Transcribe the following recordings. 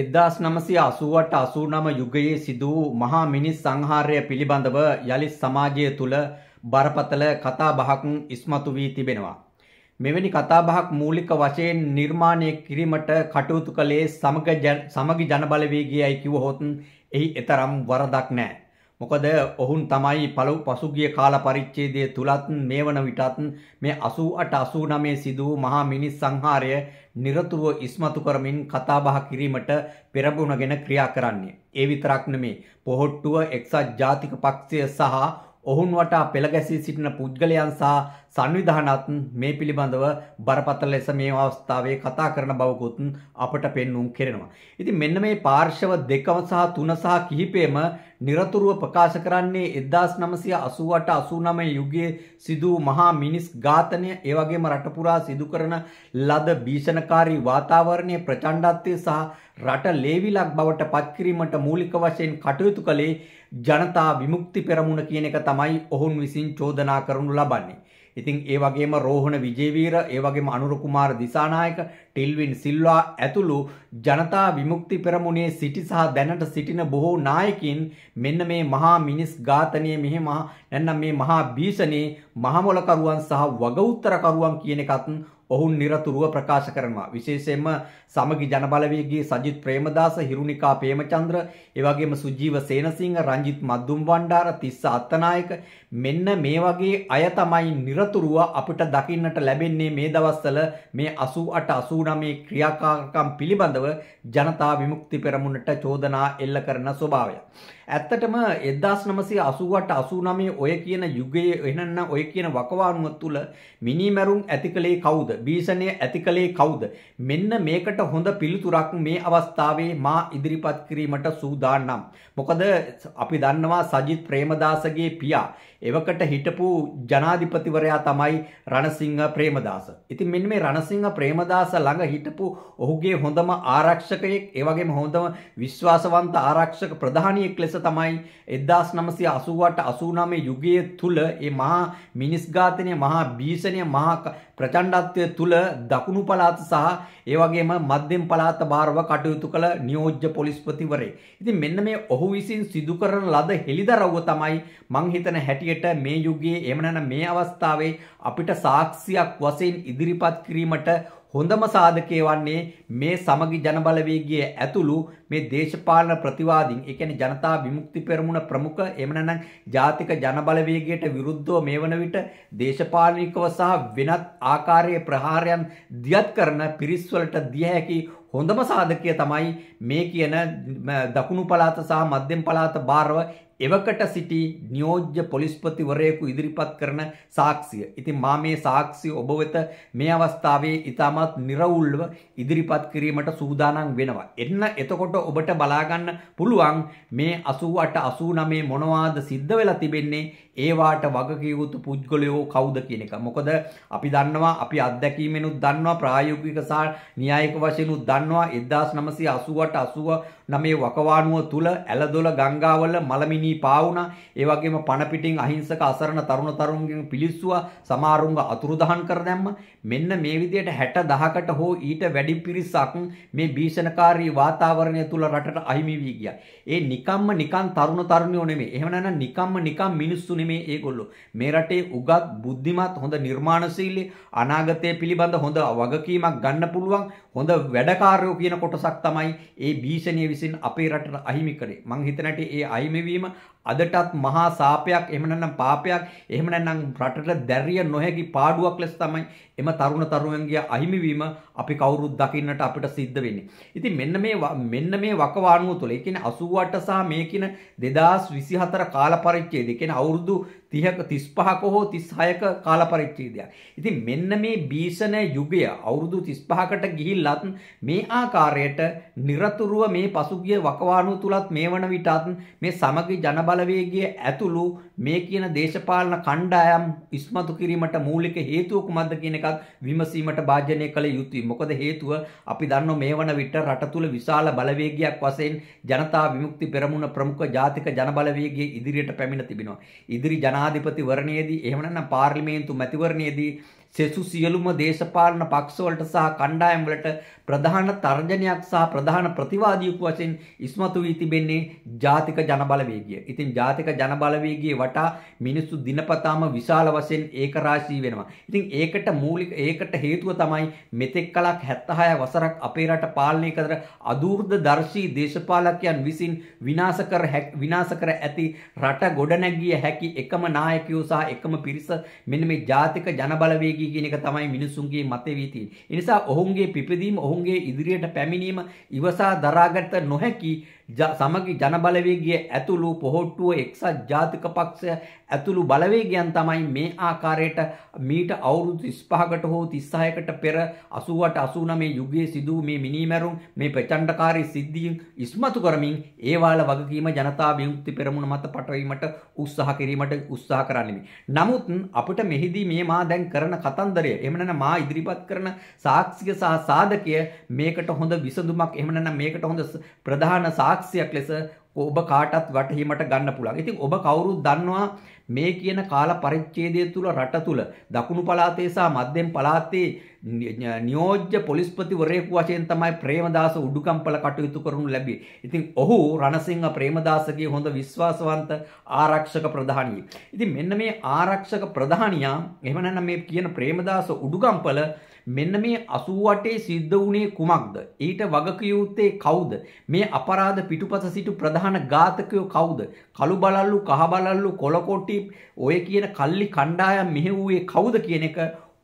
එදදාස් නමසි අසුවට අසූනම යුගයේ සිදුවූ මහා මිනිස් සංහාරය පිළිබඳව යළි සමාජය තුළ බරපතල කතාබහකුන් ඉස්මතු වී තිබෙනවා. මෙවැනි කතාබහක් මූලික වශයෙන් නිර්මාණය කිරීමට කටයුතු කළේ සමග ජනබලවේගයයි කිවහොතුන් එහි එතරම් වරදක් නෑ. මොකද ඔවුන් තමයි පළවු පසුගිය කාල පරිච්ඡේදය තුලත් මේවන විටත් මේ 88 89 සිදු වූ මහා මිනිස් සංහාරය নিরතුරුව ඉස්මතු කරමින් කතාබහ කිරීමට පෙරමුණගෙන ක්‍රියා කරන්නේ. ඒ විතරක් නෙමේ පොහොට්ටුව එක්සත් ජාතික පක්ෂය සහ ඔවුන් වටා පෙළ ගැසී සිටින පුද්ගලයන් සහ සංවිධානත් මේ පිළිබඳව බරපතල ලෙස මේ අවස්ථාවේ කතා කරන බවකුත් අපට පෙන්වුම් කෙරෙනවා. ඉතින් මෙන්න මේ පාර්ශව දෙකම සහ තුන සහ කිහිපෙම নিরතුරුව ප්‍රකාශ කරන්නේ 1988 89 යුගයේ සිදු මහා මිනිස් ඝාතනය, ඒ වගේම රට පුරා සිදු කරන ලද භීෂණකාරී වාතාවරණයේ ප්‍රචණ්ඩත්වය සහ රට ලේවිලක් බවට පත් කිරීමට මූලික වශයෙන් කටයුතු කළේ ජනතා විමුක්ති පෙරමුණ කියන එක තමයි ඔවුන් විසින් චෝදනා කරනු ලබන්නේ. ඉතින් ඒ වගේම රෝහණ විජේවීර, ඒ වගේම අනුර කුමාර දිසානායක, ටිල්වින් සිල්වා ඇතුළු ජනතා විමුක්ති පෙරමුණේ සිටි සහ දැනට සිටින බොහෝ නායකින් මෙන්න මේ මහා මිනිස් ඝාතනය මෙහි මහා නැත්නම් මේ මහා භීෂණේ මහමොලකරුවන් සහ වගඋත්තරකරුවන් කියන එකත් ඔවුන් নিরතුරුව ප්‍රකාශ කරනවා. විශේෂයෙන්ම සමගි ජනබලවේගී සජිත් ප්‍රේමදාස, හිරුනිකා ප්‍රේමචන්ද්‍ර, ඒ වගේම සුජීව සේනසිංහ, රංජිත් මද්දුම් වණ්ඩාර, තිස්ස අත්තනායක මෙන්න මේ වගේ අය තමයි নিরතුරුව අපිට දකින්නට ලැබෙන්නේ මේ දවස්වල මේ 88 89 ක්‍රියාකාරකම් පිළිබඳව ජනතා විමුක්ති පෙරමුණට චෝදනා එල්ල කරන ස්වභාවය. ඇත්තටම එදදාස් නමසේ අසුවට අසුනමේ ඔය කියන යුගයේ එහෙනන්න ඔය කියන වකවානුව තුළ මිනිමැරුම් ඇති කළේ කවුද භීෂණය ඇති කළේ කවුද මෙන්න මේකට හොඳ පිළිතුරක් මේ අවස්ථාවේ මා ඉදිරිපත් කිරීමට සූදානම්. මොකද අපි දන්නවා සජිත් ප්‍රේමදාසගේ පියා එවකට හිටපු ජනාධිපතිවරයා තමයි රණසිංහ ප්‍රේමදාස. ඉතින් මෙන්න මේ රණසිංහ ප්‍රේමදාස ළඟ හිටපු ඔහුගේ හොඳම ආරක්ෂකයෙක්, ඒ වගේම හොඳම විශ්වාසවන්ත ආරක්ෂක ප්‍රධානියෙක් ලෙස තමයි එදදාස් නමසය අසුවට අසුනාමේ යුගය තුළ ඒ මහා මිනිස්ඝාතනය මහා භීෂණය මහා ප්‍රචණ්ඩත්වය තුළ දකුණු පලාත සහ ඒවගේම මධ්‍යම් පලාත භාරව කටයුතු කළ නියෝජ්‍ය පොලිස්පතිවරේ. ඉතින් මෙන්න මේ ඔහු විසින් සිදු කරන ලද හෙළිදරව්ව තමයි මං හිතන හැටියට මේ යුගයේ එමනන මේ අවස්ථාවේ අපිට සාක්ෂියක් වශයෙන් ඉදිරිපත් කිරීමට හොඳම සාධකය වන්නේ මේ සමගි ජනබලවේගය ඇතුළු මේ දේශපාලන ප්‍රතිවාදීන් ඒ කියන්නේ ජනතා විමුක්ති පෙරමුණ ප්‍රමුඛ එහෙම නැත්නම් ජාතික ජනබලවේගයට විරුද්ධව මේ වන විට දේශපාලනිකව සහ වෙනත් ආකාරයේ ප්‍රහාරයන් දියත් කරන පිරිස්වලට දිය හැකි හොඳම සාධකය තමයි මේ කියන දකුණු පළාත සහ මධ්‍යම පළාත බාරව එවකට සිටි නියෝජ්‍ය පොලිස්පතිවරයෙකු ඉදිරිපත් කරන සාක්ෂිය. ඉතින් මා මේ සාක්ෂිය ඔබ වෙත මේ අවස්ථාවේ ඉතාමත් නිර්වුල්ව ඉදිරිපත් කිරීමට සූදානම් වෙනවා. එන්න එතකොට ඔබට බලාගන්න පුළුවන් මේ 88 89 මොනවාද සිද්ධ වෙලා තිබෙන්නේ ඒවාට වගකියයුතු පුද්ගලයෝ කවුද කියන එක. මොකද අපි දන්නවා අපි අත්දැකීමෙනුත් දන්නවා ප්‍රායෝගික සහ න්‍යායික වශයෙන්ුත් දන්නවා 1988 89 වකවානුව තුල ඇලදොල ගංගාවල මලමිනී පාවුණා. ඒ වගේම පණ පිටින් අහිංසක අසරණ තරුණ තරුණියන් පිලිස්සුවා සමහරුන්ව අතුරුදහන් කර දැම්ම. මෙන්න මේ විදියට 60000කට හෝ ඊට වැඩි පිරිසක් මේ භීෂණකාරී වාතාවරණය තුල රටට අහිමි වී ගියා. ඒ නිකම්ම නිකන් තරුණ තරුණියෝ නෙමෙයි. එහෙම නැත්නම් නිකම්ම නිකන් මිනිස්සු නෙමෙයි. මේ ඒගොල්ලෝ. මේ රටේ උගත් බුද්ධිමත් හොඳ නිර්මාණශීලී අනාගතය පිළිබඳ හොඳ වගකීමක් ගන්න පුළුවන් හොඳ වැඩකාරයෝ කියන කොටසක් තමයි ඒ භීෂණය විසින් අපේ රටට අහිමි කරේ. මං හිතනට ඒ අහිමිවීම අදටත් මහා සාපයක් එහෙම නැත්නම් පාපයක් එහෙම නැත්නම් රටට දැරිය නොහැකි පාඩුවක් ලෙස තමයි එම තරුණ තරුණයන්ගේ අහිමිවීම අපි කවුරුත් දකින්නට අපිට සිද්ධ වෙන්නේ. ඉතින් මෙන්න මේ මෙන්න මේ වකවානුව තුළ, ඒ කියන්නේ 88 සහ මේ කියන 2024 කාල පරිච්ඡේදය, ඒ කියන්නේ අවුරුදු 30ක 35ක හෝ 36ක කාලපරිච්ඡේදයක්. ඉතින් මෙන්න මේ බීසන යුගය අවුරුදු 35කට ගිහිල්ලත් මේ ආකාරයට নিরතුරුව මේ පසුගිය වකවානුව තුලත් මේ වන විටත් මේ සමගි ජනබලවේගයේ ඇතුළු මේ කියන දේශපාලන කණ්ඩායම් ඉස්මතු කිරීමට මූලික හේතුව කුමක්ද කියන එකත් විමසීමට භාජනය කළ යුතුයි. මොකද හේතුව අපි දන්නෝ මේ වන විට රට තුල විශාල බලවේගයක් වශයෙන් ජනතා විමුක්ති පෙරමුණ ප්‍රමුඛ ජාතික ජනබලවේගයේ ඉදිරියට පැමිණ තිබෙනවා. ඉදිරි ජනා ජනාධිපතිවරණයේදී එහෙම නැත්නම් පාර්ලිමේන්තු මැතිවරණයේදී සෙසු සියලුම දේශපාලන පක්ෂවලට සහ කණ්ඩායම් වලට ප්‍රධාන තර්ජනයක් සහ ප්‍රධාන ප්‍රතිවාදියෙකු වශයෙන් ඉස්මතු වී තිබෙන්නේ ජාතික ජනබලවේගය. ඉතින් ජාතික ජනබලවේගයේ වටා මිනිස්සු දිනපතාම විශාල වශයෙන් ඒකරාශී වෙනවා. ඉතින් ඒකට මූලික ඒකට හේතුව තමයි මෙතෙක් කලක් 76 වසරක් අපේ රට පාලනය කර අදූර්ධදර්ශී දේශපාලකයන් විසින් විනාශ කර විනාශ කර ඇති රට ගොඩනැගිය හැකි එකම නායකයෝ සහ එකම පිරිස මෙන්න මේ ජාතික ජනබලවේගී වී කියන එක තමයි මිනිසුන්ගේ මතේ වී තියෙන්නේ. ඒ නිසා ඔවුන්ගේ පිපදීම ඔවුන්ගේ ඉදිරියට පැමිණීම ඉවසා දරාගත නොහැකි සමගි ජනබලවේගිය ඇතුළු පොහොට්ටුව එක්සත් ජාතික පක්ෂය ඇතුළු බලවේගයන් තමයි මේ ආකාරයට මීට අවුරුදු 35කට හෝ 36කට පෙර 88 89 යුගයේ සිදු මේ මිනීමැරුම් මේ ප්‍රචණ්ඩකාරී සිද්ධීන් ඉස්මතු කරමින් ඒවාල වගකීම ජනතා විමුක්ති පෙරමුණ මත පටවීමට උත්සාහ කිරීමට උත්සාහ කරන්නේ. නමුත් අපිට මෙහිදී මේ මා දැන් කරන කතන්දරය එහෙම නැත්නම් මා ඉදිරිපත් කරන සාක්ෂිය සහ සාධකය මේකට හොඳ විසඳුමක් එහෙම නැත්නම් මේකට හොඳ ප්‍රධාන සාක්ෂිය සාක්ෂියක් ලෙස ඔබ කාටත් වටහීමට ගන්න පුළුවන්. ඉතින් ඔබ කවුරුත් දන්නවා මේ කියන කාල පරිච්ඡේදය තුල රට තුල දකුණු පළාතේ සහ මධ්‍යම පළාතේ නියෝජ්‍ය පොලිස්පතිවරයෙකු වශයෙන් තමයි ප්‍රේමදාස උඩුකම්පල කටයුතු කරනු ලැබියේ. ඉතින් ඔහු රණසිංහ ප්‍රේමදාසගේ හොඳ විශ්වාසවන්ත ආරක්ෂක ප්‍රධානියෙක්. ඉතින් මෙන්න මේ ආරක්ෂක ප්‍රධානියා එහෙම නැත්නම් මේ කියන ප්‍රේමදාස උඩුකම්පල මෙන්න මේ 88 සිද්ධ වුණේ කුමක්ද? ඊට වගකියුත්තේ කවුද? මේ අපරාධ පිටුපස සිටු ප්‍රධාන ඝාතකයෝ කවුද? කළු බලල්ලු, කහ බලල්ලු, කොලකොටි ඔය කියන කල්ලි කණ්ඩායම් මෙහෙව්වේ කවුද කියන එක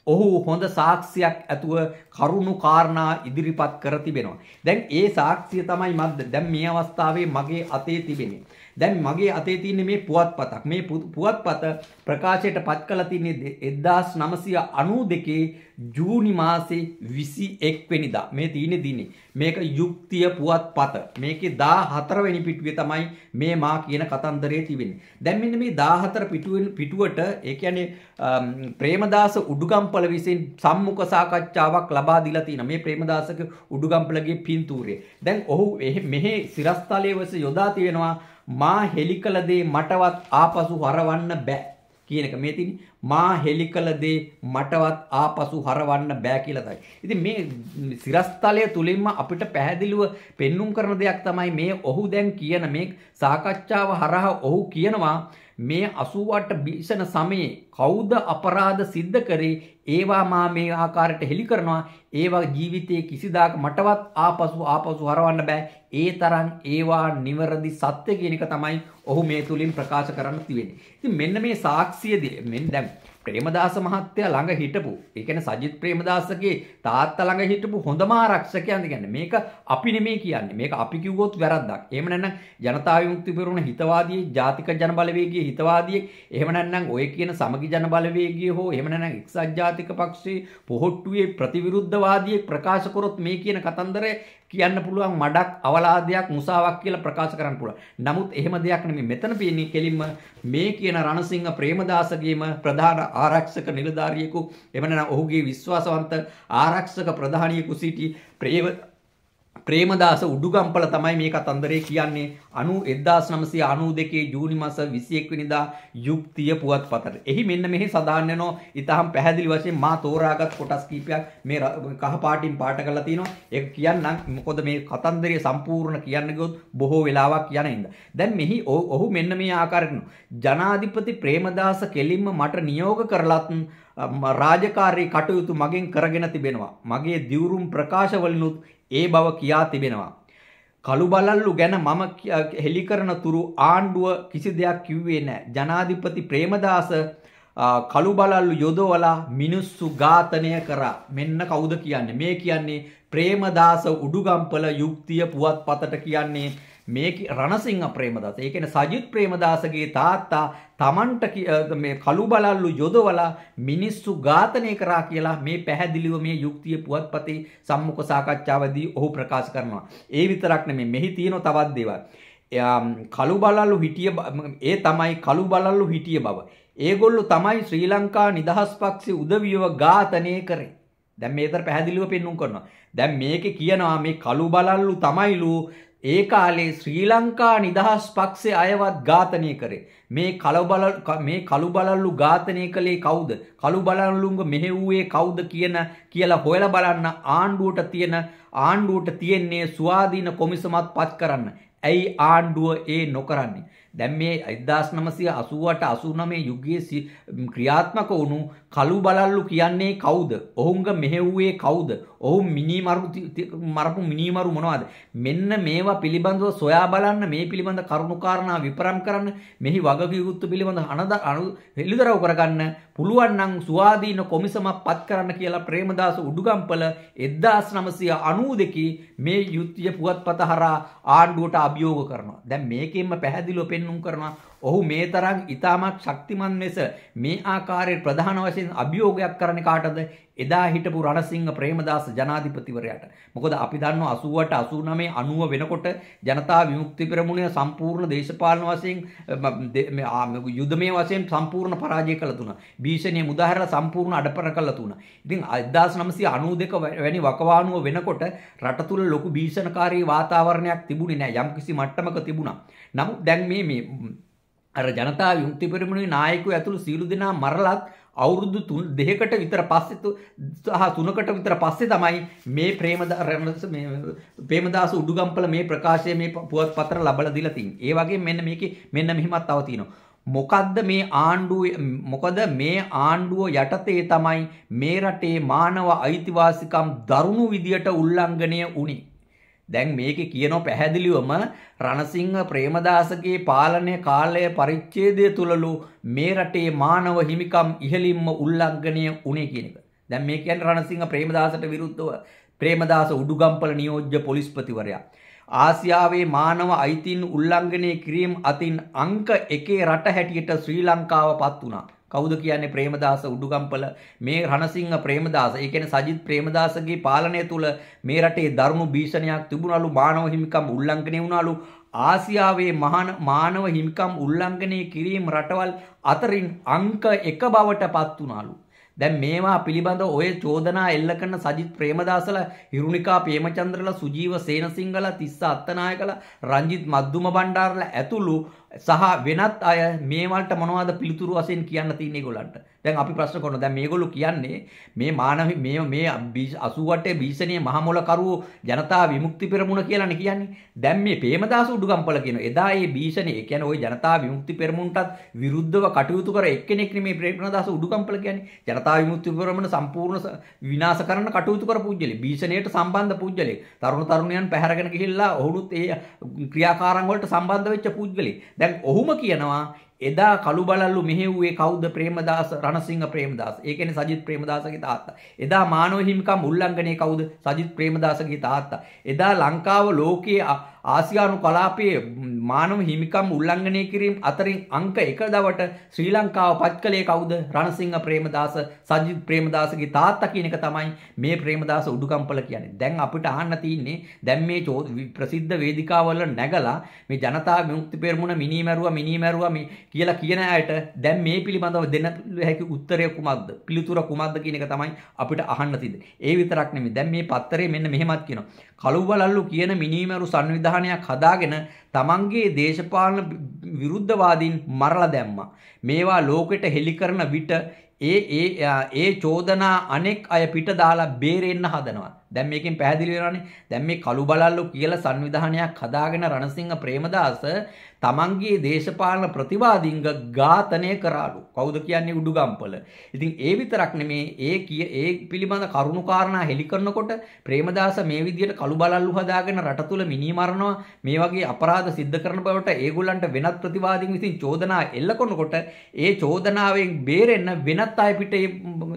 ඔහු හොඳ සාක්ෂියක් ඇතුව කරුණු කාරණා ඉදිරිපත් කර තිබෙනවා. දැන් ඒ සාක්ෂිය තමයි මම දැන් මේ අවස්ථාවේ මගේ අතේ තිබෙන්නේ. දැන් මගේ අතේ තියෙන මේ පුවත්පතක් මේ පුවත්පත ප්‍රකාශයට පත් කළ තින්නේ 1992 ජූනි මාසේ 21 වෙනිදා මේ තියෙන දිනේ මේක යුක්තිය පුවත්පත මේකේ 14 වෙනි පිටුවේ තමයි මේ මා කියන කතන්දරේ තිබෙන්නේ දැන් මෙන්න මේ 14 පිටුවෙන් පිටුවට ඒ කියන්නේ ප්‍රේමදාස උඩුගම්පල විසින් සම්මුඛ සාකච්ඡාවක් ලබා දීලා තිනවා මේ ප්‍රේමදාසගේ උඩුගම්පලගේ පින්තූරය දැන් ඔහු මෙහි සිරස්තලයේ වෙස යොදා තියෙනවා මා හෙලි කළ දේ මටවත් ආපසු හරවන්න බෑ කියන එක මේ තියෙන්නේ මා හෙලි කළ දේ මටවත් ආපසු හරවන්න බෑ කියලා තමයි. ඉතින් මේ සිරස්තලය තුලින්ම අපිට පැහැදිලිව පෙන්눔 කරන දෙයක් තමයි මේ ඔහු දැන් කියන මේ සාකච්ඡාව හරහා ඔහු කියනවා මේ 88 බිසන සමයේ කවුද අපරාධ සිද්ධ කරේ ඒවා මා මේ ආකාරයට හෙලි කරනවා ඒවා ජීවිතයේ කිසිදාක මටවත් ආපසු ආපසු හරවන්න බෑ ඒ තරම් ඒවා නිවැරදි සත්‍ය කියන එක තමයි ඔහු මේ තුලින් ප්‍රකාශ කරන්න තියෙන්නේ ඉතින් මෙන්න මේ සාක්ෂියදී මෙන්න දැන් ප්‍රේමදාස මහත්තයා ළඟ හිටපු ඒ කියන්නේ සජිත් ප්‍රේමදාසගේ තාත්තා ළඟ හිටපු හොඳම ආරක්ෂකයන්ද කියන්නේ මේක අපි නෙමෙයි කියන්නේ මේක අපි කිව්වොත් වැරද්දක් එහෙම නැත්නම් ජනතා විමුක්ති පෙරමුණ හිතවාදී ජාතික ජන බලවේගයේ හිතවාදී එහෙම නැත්නම් ඔය කියන සමගි ජන බලවේගයේ හෝ එහෙම නැත්නම් එක්සත් ජාතික පක්ෂයේ පොහොට්ටුවේ ප්‍රතිවිරුද්ධවාදී ප්‍රකාශ කරොත් මේ කියන කතන්දරය කියන්න පුළුවන් මඩක් අවලාදයක් මුසාවක් කියලා ප්‍රකාශ කරන්න පුළුවන්. නමුත් එහෙම දෙයක් නෙමෙයි. මෙතන පේන්නේ කෙලින්ම මේ කියන රණසිංහ ප්‍රේමදාසගේම ප්‍රධාන ආරක්ෂක නිලධාරියෙකු එවනම් ඔහුගේ විශ්වාසවන්ත ආරක්ෂක ප්‍රධානියෙකු සිටි ප්‍රේමදාස ප්‍රේමදාස උඩුගම්පල තමයි මේ කතන්දරේ කියන්නේ 1992 ජූනි මාස 21 වෙනිදා යුක්තිය පුවත්පතට. එහි මෙන්න මෙහි සඳහන් වෙනවා ඊටහම් පැහැදිලි වශයෙන් මා තෝරාගත් කොටස් කීපයක් මේ කහ පාටින් පාට කරලා තිනවා. ඒක කියන්නම් මොකද මේ කතන්දරය සම්පූර්ණ කියන්න ගියොත් බොහෝ වෙලාවක් යන හින්දා. දැන් මෙහි ඔහු මෙන්න මේ ආකාරයට ජනාධිපති ප්‍රේමදාස කෙලින්ම මට නියෝග කරලත් රාජකාරී කටයුතු මගෙන් කරගෙන තිබෙනවා. මගේ දිවුරුම් ප්‍රකාශවලනුත් ඒ බව කියා තිබෙනවා. කළු බලල්ලු ගැන මම හෙළි කරන තුරු ආණ්ඩුව කිසි දෙයක් කිව්වේ නැහැ. ජනාධිපති ප්‍රේමදාස කළු බලල්ලු යොදවලා මිනිස්සු ඝාතනය කරා. මෙන්න කවුද කියන්නේ? මේ කියන්නේ ප්‍රේමදාස උඩුගම්පල යුක්තිය පුවත්පතට කියන්නේ මේ රණසිංහ ප්‍රේමදාස. ඒ කියන්නේ සජිත් ප්‍රේමදාසගේ තාත්තා Tamanට මේ කළු බලල්ලු යොදවලා මිනිස්සු ඝාතනය කරා කියලා මේ පැහැදිලිව මේ යුක්තිය පුවත්පතේ සම්මුඛ සාකච්ඡාවදී ඔහු ප්‍රකාශ කරනවා. ඒ විතරක් නෙමෙයි මෙහි තියෙන තවත් දේවල්. කළු බලල්ලු හිටිය ඒ තමයි කළු බලල්ලු හිටිය බව. ඒගොල්ලෝ තමයි ශ්‍රී ලංකා නිදහස් පක්ෂේ උදවියව ඝාතනය කරේ. දැන් මේතර පැහැදිලිව පෙන්눔 කරනවා. දැන් මේකේ කියනවා මේ කළු බලල්ලු තමයිලු ඒ කාලේ ශ්‍රී ලංකා නිදහස් පක්ෂේ අයවත් ඝාතනය කරේ. මේ කලබල මේ කළු බලල්ලු ඝාතනය කළේ කවුද? කළු බලල්ලුන්ව මෙහෙව්වේ කවුද කියන කියලා හොයලා බලන්න ආණ්ඩුවට තියෙන ආණ්ඩුවට තියෙන්නේ ස්වාධීන කොමිසමක් පත් කරන්න. ඇයි ආණ්ඩුව ඒ නොකරන්නේ? දැන් මේ 1988 89 යුගයේ ක්‍රියාත්මක වුණු කළු බලල්ලු කියන්නේ කවුද? ඔවුන්ග මෙහෙව්වේ කවුද? ඔවුන් මිනිමරු මරපු මිනිමරු මොනවද? මෙන්න මේවා පිළිබඳව සොයා බලන්න මේ පිළිබඳ කරුණු කාරණා විපරම් කරන්න මෙහි වගකීම් පිළිබඳ අනද අනු හෙළිදරව් කරගන්න පුළුවන් නම් සුවාදීන කොමිසමක් පත් කරන්න කියලා ප්‍රේමදාස උඩුගම්පල 1992 මේ යුද්ධය පුවත්පත හරහා ආණ්ඩුවට අභියෝග කරනවා. දැන් මේකෙන්ම පැහැදිලිව පෙන් පෙන්නුම් කරනවා ඔහු මේ තරම් ඉතාමත් ශක්තිමත් ලෙස මේ ආකාරයේ ප්‍රධාන වශයෙන් අභියෝගයක් කරන්නේ කාටද එදා හිටපු රණසිංහ ප්‍රේමදාස ජනාධිපතිවරයාට. මොකද අපි දන්නවා 88 89 90 වෙනකොට ජනතා විමුක්ති පෙරමුණ සම්පූර්ණ දේශපාලන වශයෙන් යුදමය වශයෙන් සම්පූර්ණ පරාජය කළ තුන. භීෂණයේ මුදාහැරලා සම්පූර්ණ අඩපර කළ තුන. ඉතින් 1992 වැනි වකවානුව වෙනකොට රට තුල ලොකු භීෂණකාරී වාතාවරණයක් තිබුණේ නැහැ. යම්කිසි මට්ටමක තිබුණා. නමුත් දැන් මේ මේ අර ජනතා විමුක්ති පෙරමුණේ නායකයෝ ඇතුළු සියලු දෙනා මරලත් අවුරුදු 3 දෙකකට විතර පස්සේ සහ 3කට විතර පස්සේ තමයි මේ ප්‍රේමදාස මේ ප්‍රේමදාස උඩුගම්පල මේ ප්‍රකාශය මේ පුවත්පතර ලබලා දීලා තින්නේ. ඒ වගේම මෙන්න මේකේ මෙන්න මෙහිමත් තව තියෙනවා. මොකද්ද මේ ආණ්ඩුව මොකද මේ ආණ්ඩුව යටතේ තමයි මේ රටේ මානව අයිතිවාසිකම් දරුණු විදියට උල්ලංඝනය වුණේ. දැන් මේකේ කියනෝ පැහැදිලිවම රණසිංහ ප්‍රේමදාසගේ පාලනය කාලය පරිච්ඡේදය තුලලු මේ රටේ මානව හිමිකම් ඉහළින්ම උල්ලංඝනය වුණේ කියන එක. දැන් මේ කියන්නේ රණසිංහ ප්‍රේමදාසට විරුද්ධව ප්‍රේමදාස උඩුගම්පල නියෝජ්‍ය පොලිස්පතිවරයා. ආසියාවේ මානව අයිතීන් උල්ලංඝනය කිරීම අතින් අංක 1 රට හැටියට ශ්‍රී ලංකාව පත් වුණා. කවුද කියන්නේ ප්‍රේමදාස උඩුගම්පල මේ රණසිංහ ප්‍රේමදාස ඒ කියන්නේ සජිත් ප්‍රේමදාසගේ පාලනය තුළ මේ රටේ දරුණු භීෂණයක් තිබුණලු මානව හිමිකම් උල්ලංඝනය වුණලු ආසියාවේ මහාන මානව හිමිකම් උල්ලංඝනය කිරීම රටවල් අතරින් අංක 1 බවට පත් වුණලු දැන් මේවා පිළිබඳ ඔය චෝදනා එල්ල කරන සජිත් ප්‍රේමදාසල හිරුණිකා ප්‍රේමචන්ද්‍රලා සුජීව සේනසිංහලා තිස්ස අත්තනායකලා රංජිත් මද්දුම බණ්ඩාරලා ඇතුළු සහ වෙනත් අය මේ වලට මොනවද පිළිතුරු වශයෙන් කියන්න තියෙන්නේ ඒගොල්ලන්ට. දැන් අපි ප්‍රශ්න කරනවා. දැන් මේගොල්ලෝ කියන්නේ මේ මානව මේ මේ 88 බීසණීය මහමොල කරුවෝ ජනතා විමුක්ති පෙරමුණ කියලානේ කියන්නේ. දැන් මේ ප්‍රේමදාස උඩුගම්පල කියන එදා මේ බීසණී ඒ කියන්නේ ওই ජනතා විමුක්ති පෙරමුණටත් විරුද්ධව කටයුතු කර එක්කෙනෙක් නෙමේ ප්‍රේමදාස උඩුගම්පල කියන්නේ. ජනතා විමුක්ති පෙරමුණ සම්පූර්ණ විනාශ කරන්න කටයුතු කර පුජ්‍යලේ. බීසණීයට සම්බන්ධ පුජ්‍යලේ. තරුණ තරුණියන් පැහැරගෙන ගිහිල්ලා ඔහුනුත් ඒ ක්‍රියාකාරම් වලට සම්බන්ධ වෙච්ච පුජ්‍යලේ. දැන් ඔහුම කියනවා එදා කළු බලල්ලු මෙහෙව්වේ කවුද ප්‍රේමදාස රණසිංහ ප්‍රේමදාස. ඒ කියන්නේ සජිත් ප්‍රේමදාසගේ තාත්තා. එදා මානව හිමිකම් උල්ලංඝනය කවුද? සජිත් ප්‍රේමදාසගේ තාත්තා. එදා ලංකාව ලෝකයේ ආසියානු කලාපයේ මානව හිමිකම් උල්ලංඝනය කිරීම අතරින් අංක 1 දවට ශ්‍රී ලංකාව පත් කළේ කවුද? රණසිංහ ප්‍රේමදාස, සජිත් ප්‍රේමදාසගේ තාත්තා කියන එක තමයි මේ ප්‍රේමදාස උඩුකම්පල කියන්නේ. දැන් අපිට අහන්න තියෙන්නේ දැන් මේ ප්‍රසිද්ධ වේදිකාවල නැගලා මේ ජනතා විමුක්ති පෙරමුණ මිනිමැරුවා මිනිමැරුවා මේ කියලා කියන අයට දැන් මේ පිළිබඳව දෙන්න හැකි උත්තරය කුමක්ද? පිළිතුර කුමක්ද කියන එක තමයි අපිට අහන්න තියෙන්නේ. ඒ විතරක් නෙමෙයි. දැන් මේ පත්තරේ මෙන්න මෙහෙමත් කියනවා. කළුවලල්ලු කියන මිනීමරු සංවිධානයක් හදාගෙන තමන්ගේ දේශපාලන විරුද්ධවාදීන් මරලා දැම්මා. මේවා ලෝකෙට හෙළි කරන විට ඒ ඒ ඒ චෝදනා අනෙක් අය පිට දාලා බේරෙන්න හදනවා. දැන් මේකෙන් පැහැදිලි වෙනවානේ. දැන් මේ කළු බලල්ලු කියලා සංවිධානයක් හදාගෙන රණසිංහ ප්‍රේමදාස තමන්ගේ දේශපාලන ප්‍රතිවාදීන්ග ඝාතනය කරාලු. කවුද කියන්නේ උඩුගම්පල. ඉතින් ඒ විතරක් නෙමේ ඒ කිය ඒ පිළිබඳ කරුණු කාරණා හෙළි කරනකොට ප්‍රේමදාස මේ විදියට කළු බලල්ලු හදාගෙන රට තුල මිනී මරනවා මේ වගේ අපරාධ සිද්ධ කරන බවට ඒගොල්ලන්ට වෙනත් ප්‍රතිවාදීන් විසින් චෝදනා එල්ල කරනකොට ඒ චෝදනාවෙන් බේරෙන්න වෙනත් අය පිට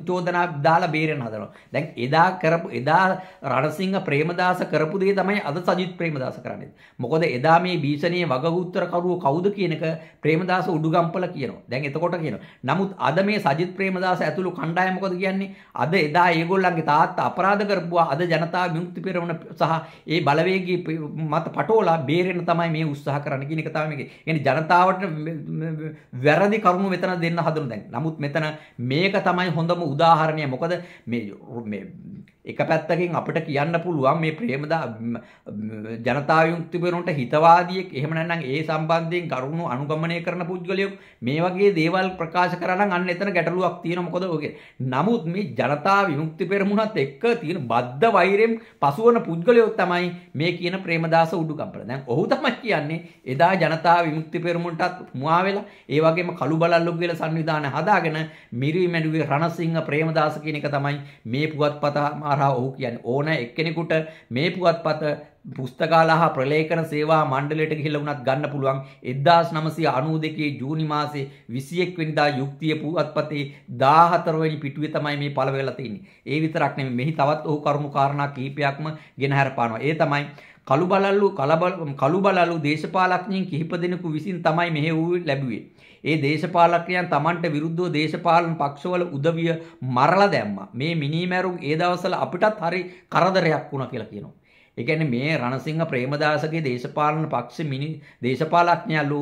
චෝදනා දාලා බේරෙන්න හදනවා. දැන් එදා කරපු එදා රණසිංහ ප්‍රේමදාස කරපු දේ තමයි අද සජිත් ප්‍රේමදාස කරන්නේ. මොකද එදා මේ භීෂණයේ වග උත්තර කරුවෝ කවුද කියන එක ප්‍රේමදාස උඩුගම්පල කියනවා. දැන් එතකොට කියනවා. නමුත් අද මේ සජිත් ප්‍රේමදාස ඇතුළු කණ්ඩායම මොකද කියන්නේ? අද එදා ඒගොල්ලන්ගේ තාත්තා අපරාධ කරපුවා අද ජනතා විමුක්ති පෙරමුණ සහ ඒ බලවේගී මත පටෝලා බේරෙන්න තමයි මේ උත්සාහ කරන්න කියන එක තමයි මේකේ. يعني ජනතාවට වැරදි කරුණු මෙතන දෙන්න හදන දැන්. නමුත් මෙතන මේක තමයි හොඳම උදාහරණය. මොකද මේ මේ එක පැත්තකින් අපිට කියන්න පුළුවන් මේ ප්‍රේමදා ජනතා විමුක්ති පෙරමුණට හිතවාදියෙක් එහෙම නැත්නම් ඒ සම්බන්ධයෙන් කරුණු අනුගමනය කරන පුද්ගලයෙක් මේ වගේ දේවල් ප්‍රකාශ කරා නම් අන්න එතන ගැටලුවක් තියෙනවා මොකද ඔගේ. නමුත් මේ ජනතා විමුක්ති පෙරමුණත් එක්ක තියෙන බද්ධ වෛරයෙන් පසුවන පුද්ගලයෝ තමයි මේ කියන ප්‍රේමදාස උඩුකම්පල. දැන් ඔහු තමයි කියන්නේ එදා ජනතා විමුක්ති පෙරමුණටත් මුවා වෙලා ඒ වගේම කළු බලල්ලු කියලා සංවිධානය හදාගෙන මිරිමැඩුවේ රණසිංහ ප්‍රේමදාස කියන එක තමයි මේ පුවත්පත හරහා ඔහු කියන්නේ ඕන එක්කෙනෙකුට මේ පුවත්පත පුස්තකාලා හා ප්‍රලේඛන සේවා මණ්ඩලයට ගිහිල්ලා වුණත් ගන්න පුළුවන් 1992 ජූනි මාසේ 21 වෙනිදා යුක්තිය පුවත්පතේ 14 වෙනි පිටුවේ තමයි මේ පළ වෙලා තින්නේ. ඒ විතරක් නෙමෙයි මෙහි තවත් ඔහු කරුණු කාරණා කිහිපයක්ම ගෙනහැර පානවා. ඒ තමයි කළුබලල්ලු කළුබලල්ලු දේශපාලඥයින් කිහිප දෙනෙකු විසින් තමයි මෙහෙ වූ ලැබුවේ. ඒ දේශපාලකයන් Tamanට විරුද්ධව දේශපාලන පක්ෂවල උදවිය මරලා දැම්මා. මේ මිනිමැරුම් ඒ දවස්වල අපිටත් හරි කරදරයක් වුණා කියලා කියනවා. එකන මේ රණසිංහ ප්‍රේමදාසගේ දේශපාලන පක්ෂ මිනි දේශපාලඥයලු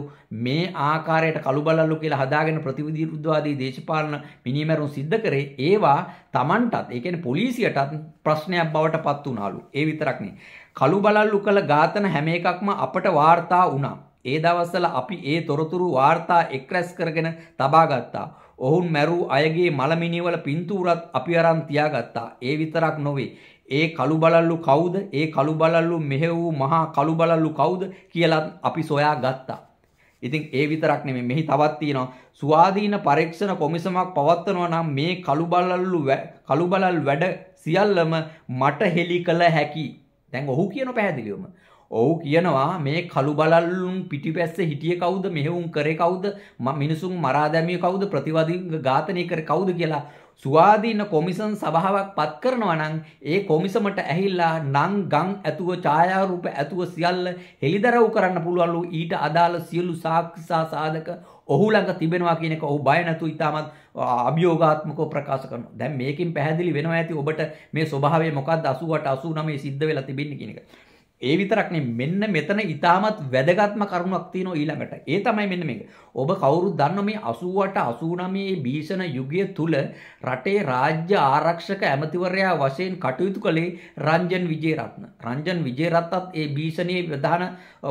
මේ ආකාරයට කළුබලල්ලු කියලා හදාගෙන ප්‍රතිවිරුද්ධවාදී දේශපාලන මිනිමැරුම් සිද්ධ කරේ ඒවා Tamanටත් ඒ කියන්නේ පොලිසියටත් ප්‍රශ්නයක් බවට පත් වුණාලු ඒ විතරක් නෙවෙයි කළුබලල්ලු කළ ඝාතන හැම එකක්ම අපට වාර්තා වුණා ඒ දවස්වල අපි ඒ තොරතුරු වාර්තා එක්රැස් කරගෙන තබා ගත්තා. ඔවුන් මැරූ අයගේ මලමිනිවල පින්තූරත් අපි අරන් තියාගත්තා. ඒ විතරක් නොවේ. ඒ කළු බලල්ලු කවුද? ඒ කළු බලල්ලු මෙහෙවූ මහා කළු බලල්ලු කවුද කියලා අපි සොයා ගත්තා. ඉතින් ඒ විතරක් නෙමෙයි මෙහි තවත් තියෙනවා ස්වාධීන පරීක්ෂණ කොමිසමක් පවත්වනවා නම් මේ කළු බලල්ලු කළු බලල් වැඩ සියල්ලම මට හෙලි කළ හැකි. දැන් ඔහු කියන පැහැදිලිවම ඔව් කියනවා මේ කළු බලල්ලුන් පිටිපැස්සේ හිටියේ කවුද මෙහෙවුම් කරේ කවුද මිනිසුන් මරා දැමියේ කවුද ප්‍රතිවාදීන් ඝාතනය කරේ කවුද කියලා සුවාදීන කොමිසම් සභාවක් පත් කරනවා නම් ඒ කොමිසමට ඇහිලා නම් ගම් ඇතුව ඡායාරූප ඇතුව සියල්ල හෙලිදරව් කරන්න පුළුවන්ලු ඊට අදාළ සියලු සාක්ෂි සාධක ඔහු ළඟ තිබෙනවා කියන එක ඔහු බය නැතුව ඉතාමත් අභියෝගාත්මකව ප්‍රකාශ කරනවා. දැන් මේකෙන් පැහැදිලි වෙනවා ඇති ඔබට මේ ස්වභාවය මොකද්ද 88 89 සිද්ධ වෙලා තිබෙන්නේ කියන එක. ඒ විතරක්නේ මෙන්න මෙතන ඊටමත් වැදගත්ම කරුණක් තියෙනවා ඊළඟට. ඒ තමයි මෙන්න මේක. ඔබ කවුරුත් දන්නවා මේ 88 89 භීෂණ යුගය තුල රටේ රාජ්‍ය ආරක්ෂක ඇමතිවරයා වශයෙන් කටයුතු කළේ රංජන් විජේරත්න. රංජන් විජේරත්නත් ඒ භීෂණයේ ප්‍රධාන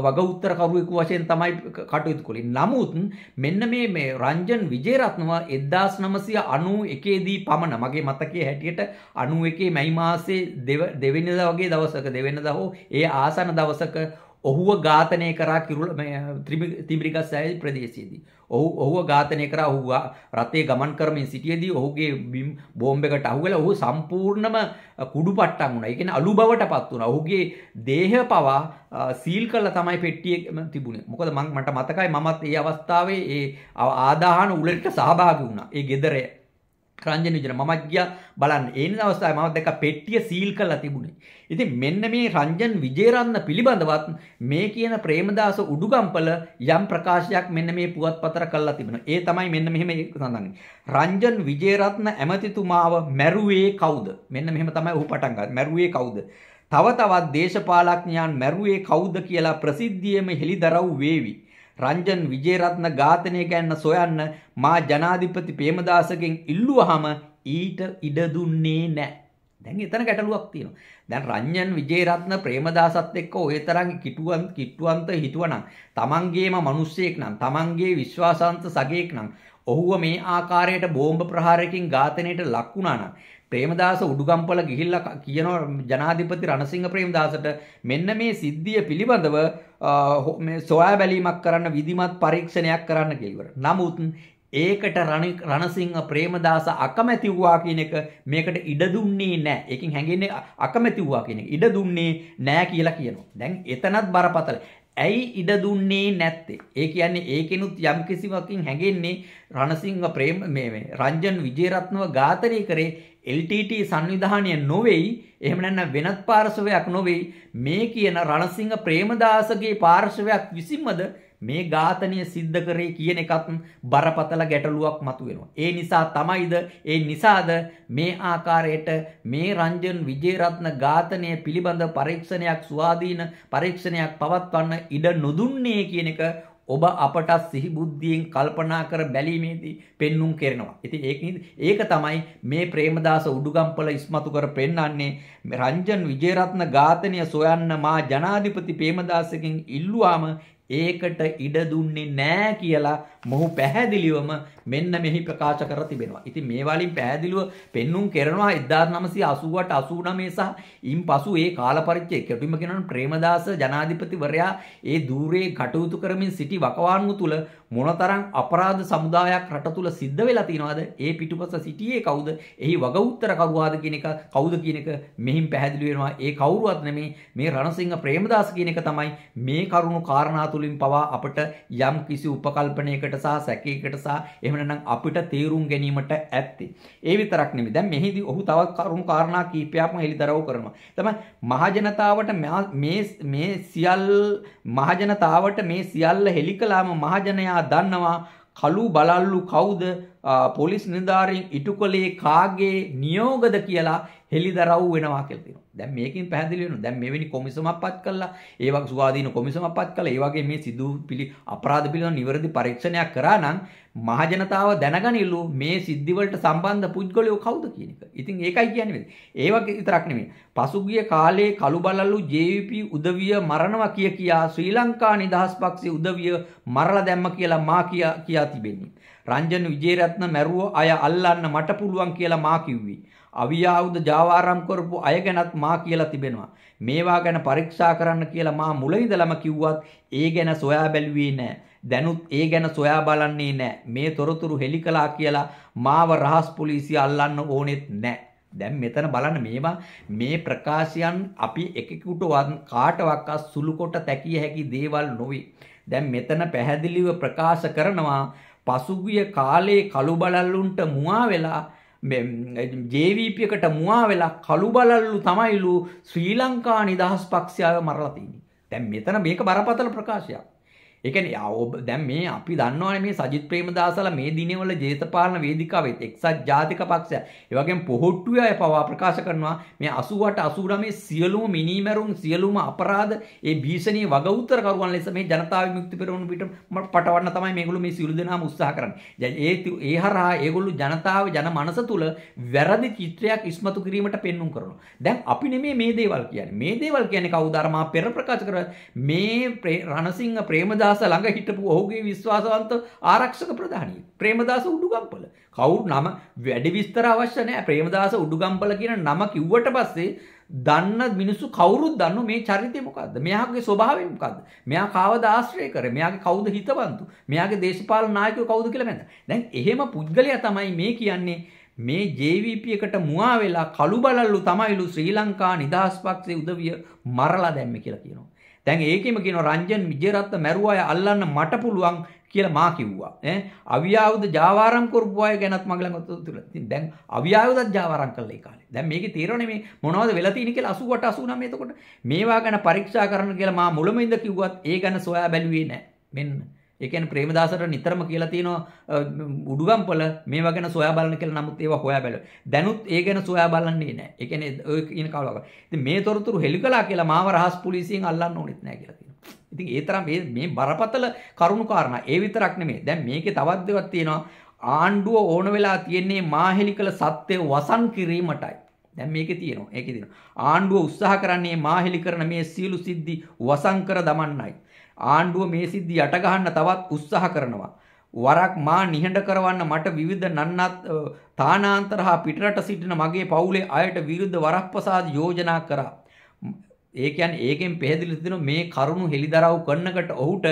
වගඋත්තර කරුවෙකු වශයෙන් තමයි කටයුතු කළේ. නමුත් මෙන්න මේ මේ රංජන් විජේරත්නව 1991 දී පමණ මගේ මතකයේ හැටියට 91 මැයි මාසයේ දෙවෙනිදා වගේ දවසක දෙවෙනිදා හෝ ඒ ආසන දවසක ඔහුව ඝාතනය කරා කිරුල තිමිරිගස් ඇය ප්‍රදේශයේදී. ඔහු ඔහුව ඝාතනය කරා ඔහු රථයේ ගමන් කරමින් සිටියේදී ඔහුගේ බෝම්බ එකට අහු වෙලා ඔහු සම්පූර්ණම කුඩු පට්ටම් වුණා. ඒ කියන්නේ අලු බවටපත් වුණා. ඔහුගේ දේහය පවා සීල් කරලා තමයි පෙට්ටියේ තිබුණේ. මොකද මට මතකයි මමත් ඒ අවස්ථාවේ ඒ ආදාහන උලට සහභාගී වුණා. ඒ gedare රංජන විජන මමත් ගියා බලන්න ඒ නිසා අවස්ථාවේ මම දැක්ක පෙට්ටිය සීල් කරලා තිබුණේ. ඉතින් මෙන්න මේ රංජන් විජේරත්න පිළිබඳවත් මේ කියන ප්‍රේමදාස උඩුගම්පල යම් ප්‍රකාශයක් මෙන්න මේ පුවත්පතර කළා තිබෙනවා. ඒ තමයි මෙන්න මෙහෙම සඳහන් රංජන් විජේරත්න ඇමතිතුමාව මැරුවේ කවුද? මෙන්න මෙහෙම තමයි ඔහු පටන් ගන්නේ. මැරුවේ කවුද? තව තවත් දේශපාලඥයන් මැරුවේ කවුද කියලා ප්‍රසිද්ධියේම හෙළිදරව් වේවි. රංජන් විජේරත්න ඝාතනය ගැන සොයන්න මා ජනාධිපති ප්‍රේමදාසගෙන් ඉල්ලුවහම ඊට ඉඩ දුන්නේ නැහැ. දැන් එතන ගැටලුවක් තියෙනවා. දැන් රංජන් විජේරත්න ප්‍රේමදාසත් එක්ක ඔය තරම් කිටුවන් කිට්ටුවන්ත හිතුවනම් තමන්ගේම මිනිස්සෙක් නම් තමන්ගේ විශ්වාසාන්ත සගයෙක් නම් ඔහුව මේ ආකාරයට බෝම්බ ප්‍රහාරයකින් ඝාතනයට ලක් වුණා නම් ප්‍රේමදාස උඩුගම්පල ගිහිල්ලා කියනවා ජනාධිපති රණසිංහ ප්‍රේමදාසට මෙන්න මේ සිද්ධිය පිළිබඳව මේ සොයා බැලීමක් කරන්න විධිමත් පරීක්ෂණයක් කරන්න කියලා. නමුත් ඒකට රණසිංහ ප්‍රේමදාස අකමැති වුණා කියන එක මේකට ඉඩ දුන්නේ නැහැ. ඒකෙන් හැංගෙන්නේ අකමැති වුණා කියන එක. ඉඩ දුන්නේ නැහැ කියලා කියනවා. දැන් එතනත් බරපතල. ඇයි ඉඩ දුන්නේ නැත්තේ? ඒ කියන්නේ ඒකෙනුත් යම් කිසිමකින් හැඟෙන්නේ රණසිංහ ප්‍රේම මේ මේ රංජන් විජේරත්නව ඝාතනය කරේ LTT සංවිධානය නොවේයි. එහෙම නැත්නම් වෙනත් පාර්ශවයක් නොවේයි. මේ කියන රණසිංහ ප්‍රේමදාසගේ පාර්ශවයක් විසින්මද මේ ඝාතනීය සිද්ධ කරේ කියන එකත් බරපතල ගැටලුවක් මතුවෙනවා. ඒ නිසා තමයිද ඒ නිසාද මේ ආකාරයට මේ රංජන් විජේරත්න ඝාතනය පිළිබඳ පරීක්ෂණයක් ස්වාධීන පරීක්ෂණයක් පවත්වන්න ඉඩ නොදුන්නේ කියන එක ඔබ අපට සිහිබුද්ධියෙන් කල්පනා කර බැලීමේදී පෙන්눔 කරනවා. ඉතින් ඒක ඒක තමයි මේ ප්‍රේමදාස උඩුගම්පල ඉස්මතු කර පෙන්වන්නේ රංජන් විජේරත්න ඝාතනය සොයන්න මා ජනාධිපති ප්‍රේමදාසගෙන් ඉල්ලුවාම ඒකට ඉඩ දුන්නේ නෑ කියලා මොහු පැහැදිලිවම මෙන්න මෙහි ප්‍රකාශ කර තිබෙනවා. ඉතින් මේ වලින් පැහැදිලිව පෙන්눔 කරනවා 1988 89 සහ ඉන්පසු ඒ කාල පරිච්ඡේදය කෙටුම කියනවා ප්‍රේමදාස ජනාධිපතිවරයා ඒ ධූරයේ කටයුතු කරමින් සිටි වකවානුව තුල මොනතරම් අපරාධ සමුදායක් රට තුල සිද්ධ වෙලා තියෙනවද? ඒ පිටුපස සිටියේ කවුද? එහි වග උත්තර කරුවාද කියන එක කවුද කියන එක මෙහින් පැහැදිලි වෙනවා. ඒ කවුරුවත් නෙමේ මේ රණසිංහ ප්‍රේමදාස කියන එක තමයි මේ කරුණු කාරණා තුලින් පවා අපට යම් කිසි උපකල්පනයකට සැකයකට සහ සැකයකට සහ එහෙම නැත්නම් අපිට තේරුම් ගැනීමට ඇත්තේ. ඒ විතරක් නෙමෙයි. දැන් මෙහිදී ඔහු තවත් කරුණු කාරණා කීපයක්ම හෙළිදරව් කරනවා. තමයි මහජනතාවට මේ මේ සියල් මහජනතාවට මේ සියල්ල හෙළි කළාම මහජනයා දන්නවා කළු බලල්ලු කවුද පොලිස් නිලධාරීන් ඉටු කළේ කාගේ නියෝගද කියලා හෙලිදරව් වෙනවා කියලා තියෙනවා. දැන් මේකෙන් පැහැදිලි වෙනවා. දැන් මෙවැනි කොමිසමක් පත් කළා. ඒ වගේ සුවාදීන කොමිසමක් පත් කළා. ඒ වගේ මේ සිදු පිළි අපරාධ පිළිබඳ නිවැරදි පරීක්ෂණයක් කරා නම් මහජනතාව දැනගනිලු මේ සිද්ධි වලට සම්බන්ධ පුද්ගලයෝ කවුද කියන එක. ඉතින් ඒකයි කියන්නේ. ඒ වගේ විතරක් නෙමෙයි. පසුගිය කාලේ කළුබලලු JVP උදවිය මරණවා කිය කියා ශ්‍රී ලංකා නිදහස් පක්ෂයේ උදවිය මරලා දැම්ම කියලා මා කියා කියා තිබෙන්නේ. රංජන විජේරත්න මැරුව අය අල්ලන්න මට පුළුවන් කියලා මා කිව්වි. අවියාවුද ජාවාරම් කරපු අය ගැනත් මා කියලා තිබෙනවා. මේවා ගැන පරීක්ෂා කරන්න කියලා මා මුල ඉඳලම කිව්වත් ඒ ගැන සොයා බැලුවේ නෑ. දැනුත් ඒ ගැන සොයා බලන්නේ නෑ. මේ තොරතුරු හෙලි කළා කියලා මාව රහස් පොලිසිය අල්ලන්න ඕනෙත් නෑ. දැන් මෙතන බලන්න මේවා මේ ප්‍රකාශයන් අපි එකෙකුටවත් කාටවත් අසුළු කොට තැකිය හැකි දේවල් නොවේ. දැන් මෙතන පැහැදිලිව ප්‍රකාශ කරනවා පසුගිය කාලේ කළු බලල්ලුන්ට මුවා වෙලා ජේවීපයකට මුවා වෙලා කළු බලල්ලු තමයිලු ශ්‍රී ලංකා නිදහස් පක්ෂයාව මරලා තියෙන්නේ. දැන් මෙතන මේක බරපතල ප්‍රකාශයක්. එකන අවබ දැම් මේ අපි දන්නවන මේ සජිත් ප්‍රේමදාසල මේ දිනවල ජේතපාලන වේදිකාවෙත් එක්සත් ජාතික පක්ෂය ඒවගේ පොහොට්ටුවය පවා ප්‍රකාශ කරනවා මේ අසුවට අසුරමේ සියලුම මිනිමැරුම් සියලුම අපරාධ ඒ භීෂණී වග උත්තරකරුවන් ලෙස මේ ජනතාව විමුක්ති පෙරමුණු පිට පටවන්න තමයි මේගොල්ලෝ මේ සියලු දෙනාම උත්සාහ කරන්නේ. ඒ ඒ හරහා ඒගොල්ලෝ ජනතාව ජන මනස තුල වැරදි චිත්‍රයක් ඉස්මතු කිරීමට පෙන්눔 කරනවා. දැන් අපි නෙමේ මේ දේවල් කියන්නේ. මේ දේවල් කියන්නේ කවුද අර මා පෙර ප්‍රකාශ කර මේ රණසිංහ ප්‍රේමදාස ප්‍රේමදාස ළඟ හිටපු ඔහුගේ විශ්වාසවන්ත ආරක්ෂක ප්‍රධානී ප්‍රේමදාස උඩුගම්පල. කවුරු නම වැඩි විස්තර අවශ්‍ය නැහැ. ප්‍රේමදාස උඩුගම්පල කියන නම කිව්වට පස්සේ දන්න මිනිස්සු කවුරුත් දන්න මේ චරිතය මොකක්ද මෙයාගේ ස්වභාවය මොකක්ද මෙයා කාවද ආශ්‍රය කර මෙයාගේ කවුද හිතවන්තු මෙයාගේ දේශපාලන නායකයෝ කවුද කියලා නැත දැන් එහෙම පුද්ගලයා තමයි මේ කියන්නේ මේ JVP එකට මුවා වෙලා කළු බලල්ලු තමයිලු ශ්‍රී ලංකා නිදහස් පක්ෂයේ උදවිය මරලා දැම්මේ කියලා කියනවා දැන් ඒකෙම කියනවා රංජන් විජේරත්න මැරුවා අය අල්ලන්න මට පුළුවන් කියලා මා කිව්වා. ඈ අවියාවුද ජාවාරම් කරපු අය ගැනත් මගේ ළඟ තුල. ඉතින් දැන් අවියාවුදත් ජාවාරම් කළා ඒ කාලේ. දැන් මේකේ තීරණය මේ මොනවද වෙලා තියෙන්නේ කියලා 88 89 එතකොට මේවා ගැන පරීක්ෂා කරන්න කියලා මා මුලම ඉඳ කිව්වත් ඒ ගැන සොයා බැලුවේ නැහැ. මෙන්න ඒ කියන්නේ ප්‍රේමදාසට නිතරම කියලා තියෙනවා උඩුගම්පල මේවා ගැන සොයා බලන්න කියලා නමුත් ඒවා හොයා බැලුවා. දැනුත් ඒ ගැන සොයා බලන්නේ නැහැ. ඒ කියන්නේ ඔය කියන කවලාවක්. ඉතින් මේ තොරතුරු හෙළි කළා කියලා මාව රහස් පොලිසියෙන් අල්ලන්න ඕනෙත් නැහැ කියලා කියනවා. ඉතින් ඒ තරම් මේ මේ බරපතල කරුණු කාරණා. ඒ විතරක් නෙමෙයි. දැන් මේකේ තවත් දෙයක් තියෙනවා. ආණ්ඩුව ඕන වෙලා තියෙන්නේ මාහෙලි කළ සත්‍ය වසන් කිරීමටයි. දැන් මේකේ තියෙනවා. ඒකේ තියෙනවා. ආණ්ඩුව උත්සාහ කරන්නේ මාහෙලි කරන මේ සීලු සිද්ධි වසන් කර දමන්නයි. ආණ්ඩුව මේ සිද්ධි යට ගහන්න තවත් උත්සාහ කරනවා. වරක් මා නිහඬ කරවන්න මට විවිධ නන්නත් තානාන්තර හා පිටරට සිටින මගේ පවුලේ අයට විරුද්ධ වරප්‍රසාද යෝජනා කරා. ඒ කියන්නේ ඒකෙන් පැහැදිලි වෙනවා මේ කරුණු හෙලිදරව් කරනකට ඔහුට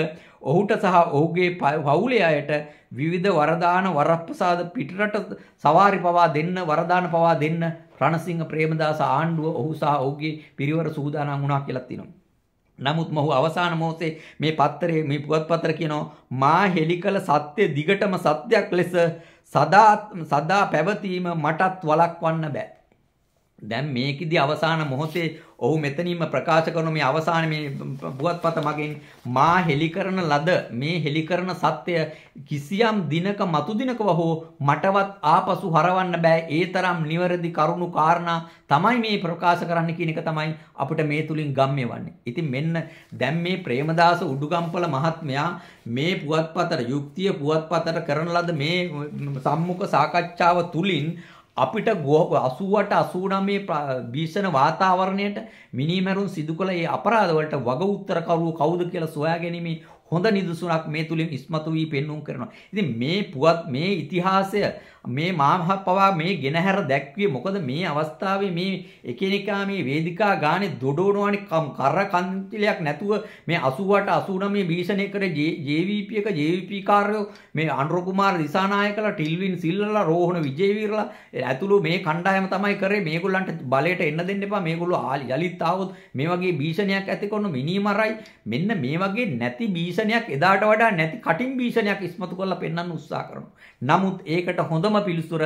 ඔහුට සහ ඔහුගේ පවුලේ අයට විවිධ වරදාන වරප්‍රසාද පිටරට සවාරි පවා දෙන්න වරදාන පවා දෙන්න රණසිංහ ප්‍රේමදාස ආණ්ඩුව ඔහු සහ ඔහුගේ පිරිවර සූදානම් වුණා කියලා තිනවා. නමුත් මොහු අවසාන මොහොතේ මේ පත්තරේ මේ පුවත්පතර කියනවා මා හෙලිකල සත්‍ය දිගටම සත්‍යක් ලෙස සදා සදා පැවතීම මටත් වළක්වන්න බෑ දැන් මේකෙදි අවසාන මොහොතේ ඔහු මෙතනින්ම ප්‍රකාශ කරන මේ අවසාන මේ පුවත්පත මගින් මා හෙලි කරන ලද මේ හෙලි කරන සත්‍ය කිසියම් දිනක මතු දිනකව හෝ මටවත් ආපසු හරවන්න බෑ ඒ තරම් නිවැරදි කරුණු කාරණා තමයි මේ ප්‍රකාශ කරන්න කියන එක තමයි අපිට මේ තුලින් ගම්මේ වන්නේ. ඉතින් මෙන්න දැන් මේ ප්‍රේමදාස උඩුගම්පල මහත්මයා මේ පුවත්පතට යුක්තිය පුවත්පතට කරන ලද මේ සම්මුඛ සාකච්ඡාව තුලින් අපිට 88 89 භීෂණ වාතාවරණයට මිනීමැරුම් සිදු කළ ඒ අපරාධ වලට වග උත්තර කවුද කියලා සොයාගැනීමේ හොඳ නිදසුනක් මේ තුලින් ඉස්මතු වී පෙන්වුම් කරනවා. ඉතින් මේ පුවත් මේ ඉතිහාසය මේ මාමහ පවා මේ ගෙනහැර දැක්විය මොකද මේ අවස්ථාවේ මේ එකිනෙකා මේ වේදිකා ගානේ දොඩවනවනේ කර කන්තිලයක් නැතුව මේ 88 89 භීෂණය කර JVP එක JVP කාර්යෝ මේ අනුර කුමාර දිසානායකලා ටිල්වින් සිල්ලලා රෝහණ විජේවීරලා ඇතුළු මේ කණ්ඩායම තමයි කරේ මේගොල්ලන්ට බලයට එන්න දෙන්න එපා මේගොල්ලෝ යලිත් ආවොත් මේ වගේ භීෂණයක් ඇති කරන මිනිමරයි මෙන්න මේ වගේ නැති භීෂණ භීෂණයක් එදාට වඩා නැති කටින් භීෂණයක් ඉස්මතු කරලා පෙන්වන්න උත්සාහ කරනවා. නමුත් ඒකට හොඳම පිළිතුර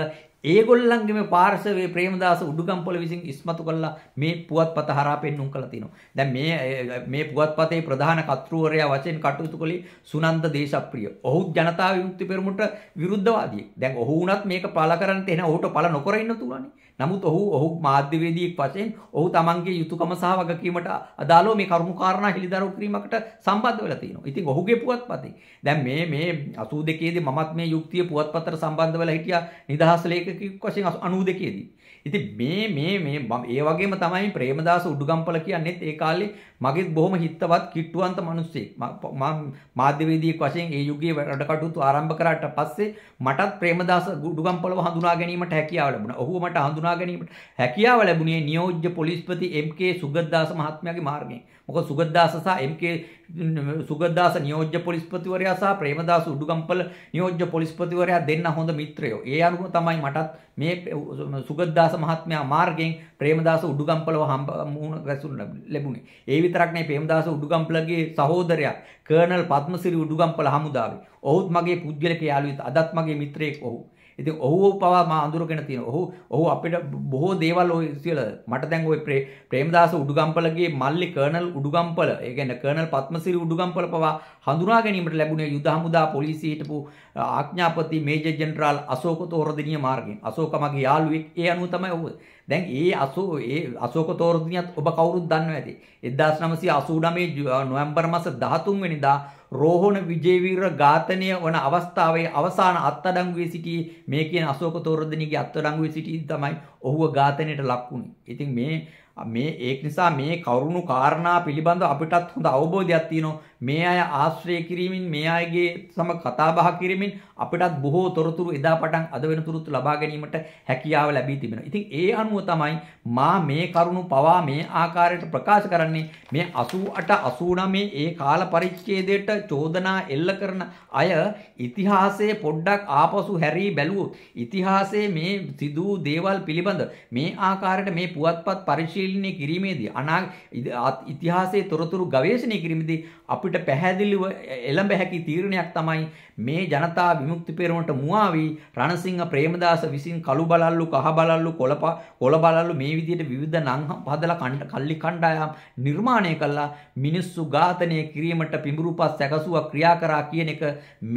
ඒගොල්ලන්ගේ මේ පාර්ශවයේ ප්‍රේමදාස උඩුගම්පොළ විසින් ඉස්මතු කළා මේ පුවත්පත හරහා පෙන්눔 කළා තියෙනවා. දැන් මේ මේ පුවත්පතේ ප්‍රධාන කර්තෘවරයා වශයෙන් කටයුතු කළේ සුනන්ද දේශප්‍රිය. ඔහු ජනතා විමුක්ති පෙරමුණට විරුද්ධවාදියෙක්. දැන් ඔහු වුණත් මේක පළ කරන්න තේන ඔහුට පළ නොකර ඉන්න තුලානේ. නමුත් ඔහු ඔහු මාධ්‍යවේදියෙක් වශයෙන් ඔහු තමන්ගේ යුතුයකම සහ වගකීමට අදාළව මේ කරුණු කාරණා හෙළිදරව් කිරීමකට සම්බන්ධ වෙලා තියෙනවා. ඉතින් ඔහුගේ පුවත්පතේ දැන් මේ මේ 82 දී මමත් මේ යුක්තිය පුවත්පතට සම්බන්ධ වෙලා හිටියා නිදහස් ලේඛක දෙකක් වශයෙන් 92 දී. ඉතින් මේ මේ මේ ඒ වගේම තමයි ප්‍රේමදාස උඩුගම්පල කියන්නේත් ඒ කාලේ මගෙත් බොහොම හිතවත් කිට්ටුවන්ත මිනිස්සෙක්. මම මාධ්‍යවේදියෙක් වශයෙන් ඒ යුගයේ වැඩ කටයුතු ආරම්භ කරාට පස්සේ මටත් ප්‍රේමදාස ගුඩුගම්පලව හඳුනා ගැනීමට හැකියාව ලැබුණා. ඔහුව මට හඳුනා ගැනීමට හැකියාව ලැබුණේ නියෝජ්‍ය පොලිස්පති එම්.කේ. සුගතදාස මහත්මයාගේ මාර්ගයෙන්. මොකද සුගතදාස සහ එම්.කේ. සුගතදාස නියෝජ්‍ය පොලිස්පතිවරයා සහ ප්‍රේමදාස උඩුගම්පල නියෝජ්‍ය පොලිස්පතිවරයා දෙන්න හොඳ මිත්‍රයෝ. ඒ අනුව තමයි මටත් මේ සුගතදාස මහත්මයා මාර්ගයෙන් ප්‍රේමදාස උඩුගම්පලව හම්බ මුහුණ ගැසුණු ලැබුණේ. ඒ විතරක් නෙවෙයි ප්‍රේමදාස උඩුගම්පලගේ සහෝදරයා කර්නල් පත්මසිරි උඩුගම්පල හමුදාවේ. ඔහුත් මගේ පුද්ගලික යාළුවෙක්, අදත් මගේ මිත්‍රයෙක් ඔහු. ඉතින් ඔහුව පවා මා අඳුරගෙන තියෙනවා. ඔහු ඔහු අපිට බොහෝ දේවල් ඔය කියලා මට දැන් ඔය ප්‍රේමදාස උඩුගම්පලගේ මල්ලි කර්නල් උඩුගම්පල, ඒ කියන්නේ කර්නල් පත්මසිරි උඩුගම්පල පවා හඳුනා ගැනීමට ලැබුණේ යුද හමුදා පොලිසිය හිටපු ආඥාපති මේජර් ජෙනරාල් අශෝක තෝරදිනිය මාර්ගයෙන්. අශෝක මගේ යාළුවෙක්. ඒ අනුව තමයි ඔහු දැන් ඒ 80 ඒ අශෝක තෝරතුනියත් ඔබ කවුරුත් දන්නවා ඇති. 1989 නොවැම්බර් මාස 13 වෙනිදා රෝහණ විජේවීර ඝාතනය වන අවස්ථාවේ අවසාන අත්අඩංගු වී සිටි මේ කියන අශෝක තෝරතුනියගේ අත්අඩංගු වී සිටි තමයි ඔහුව ඝාතනයට ලක් වුනේ. ඉතින් මේ මේ ඒක නිසා මේ කරුණු කාරණා පිළිබඳව අපිටත් හොඳ අවබෝධයක් තියෙනවා. මේ අය ආශ්‍රය කිරීමෙන් මේ අයගේ සම කතා බහ කිරීමෙන් අපිටත් බොහෝ තොරතුරු එදා පටන් අද වෙනතුරුත් ලබා ගැනීමට හැකියාව ලැබී තිබෙනවා. ඉතින් ඒ අනුව තමයි මා මේ කරුණු පවා මේ ආකාරයට ප්‍රකාශ කරන්නේ මේ 88 89 ඒ කාල පරිච්ඡේදයට චෝදනා එල්ල කරන අය ඉතිහාසයේ පොඩ්ඩක් ආපසු හැරී බැලුවොත් ඉතිහාසයේ මේ සිදු දේවල් පිළිබඳ මේ ආකාරයට මේ පුවත්පත් පරිශීලනය කිරීමේදී අනා ඉතිහාසයේ තොරතුරු ගවේෂණය කිරීමේදී අප අපිට පැහැදිලිව එළඹ හැකි තීරණයක් තමයි මේ ජනතා විමුක්ති පෙරමුණට මුවා වී රණසිංහ ප්‍රේමදාස විසින් කළු බලල්ලු කහ බලල්ලු කොළ බලල්ලු මේ විදිහට විවිධ නම් හදලා කණ්ඩ කල්ලි කණ්ඩායම් නිර්මාණය කළා මිනිස්සු ඝාතනය කිරීමට පිඹුරුපත් සැකසුවා ක්‍රියා කරා කියන එක